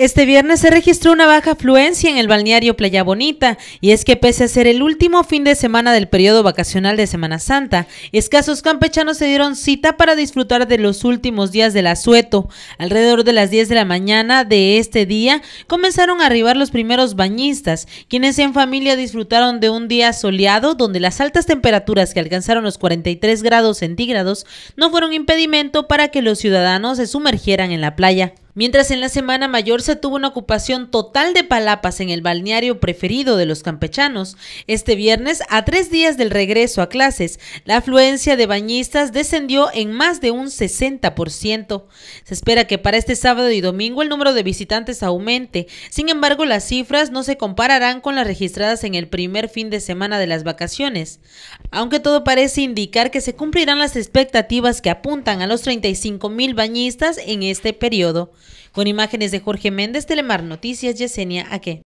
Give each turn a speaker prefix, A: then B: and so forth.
A: Este viernes se registró una baja afluencia en el balneario Playa Bonita, y es que pese a ser el último fin de semana del periodo vacacional de Semana Santa, escasos campechanos se dieron cita para disfrutar de los últimos días del asueto. Alrededor de las 10 de la mañana de este día comenzaron a arribar los primeros bañistas, quienes en familia disfrutaron de un día soleado donde las altas temperaturas que alcanzaron los 43 grados centígrados no fueron impedimento para que los ciudadanos se sumergieran en la playa. Mientras en la Semana Mayor se tuvo una ocupación total de palapas en el balneario preferido de los campechanos, este viernes, a tres días del regreso a clases, la afluencia de bañistas descendió en más de un 60%. Se espera que para este sábado y domingo el número de visitantes aumente, sin embargo las cifras no se compararán con las registradas en el primer fin de semana de las vacaciones, aunque todo parece indicar que se cumplirán las expectativas que apuntan a los 35 mil bañistas en este periodo. Con imágenes de Jorge Méndez, Telemar Noticias, Yesenia Aque.